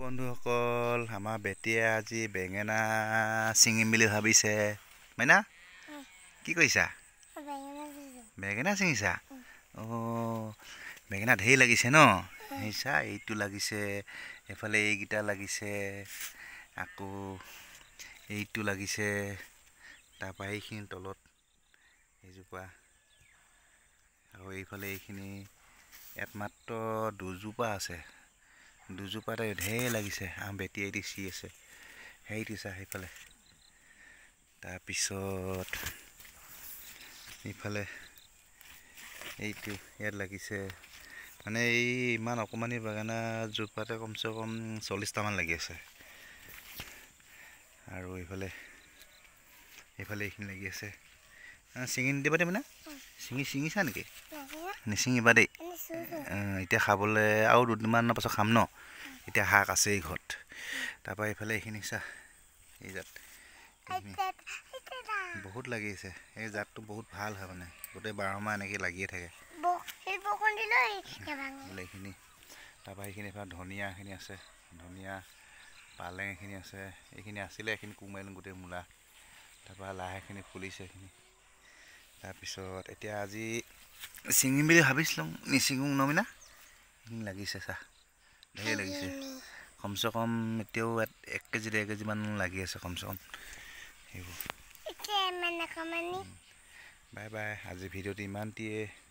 বন্ধুসকল আমাৰ বেটিয়ে আজি বেঙেনা ছিঙিম বুলি ভাবিছে মাইনা কি কৰিছা বেঙেনা ছিঙিছা অ বেঙেনা ঢেৰ লাগিছে ন চা এইটো লাগিছে এফালে এইকেইটা লাগিছে আকৌ এইটো লাগিছে তাৰপৰা এইখিনি তলত এইজোপা আৰু এইফালে এইখিনি একমাত্ৰ দুজোপা আছে দুজোপাতে ঢেৰ লাগিছে আম বেটিয়েদি চি আছে হেৰি দিছা সেইফালে তাৰপিছত ইফালে এইটো ইয়াত লাগিছে মানে এই ইমান অকণমানি বাগানাজোপাতে কমচে কম চল্লিছটামান লাগি আছে আৰু এইফালে এইফালে এইখিনি লাগি আছে চিঙি নিদিবা দেই মানে চিঙি চিঙিছা নেকি নিচিঙিবা দেই এতিয়া খাবলৈ আৰু দুদিনমানৰ পাছত খাম ন এতিয়া শাক আছে এই ঘৰত তাৰপৰা এইফালে এইখিনি চা এই জাত বহুত লাগিছে এই জাতটো বহুত ভাল হয় মানে গোটেই বাৰ মাহ এনেকৈ লাগিয়ে থাকে এইখিনি তাৰপৰা এইখিনি এইফালে ধনিয়াখিনি আছে ধনিয়া পালেং এইখিনি আছে এইখিনি আছিলে এইখিনি কোমাৰিলোঁ গোটেই মূলা তাৰপৰা লাহেখিনি ফুলিছে এইখিনি তাৰপিছত এতিয়া আজি ছিঙিম বুলি ভাবিছিলোঁ নিচিঙো নমিনা ছিঙিম লাগিছে চাহ ধেৰ লাগিছে কমচে কম এতিয়াও ইয়াত এক কেজি ডেৰ কেজিমান লাগি আছে কমচে কম সেইবোৰ বাই বাই আজি ভিডিঅ'টো ইমানটিয়ে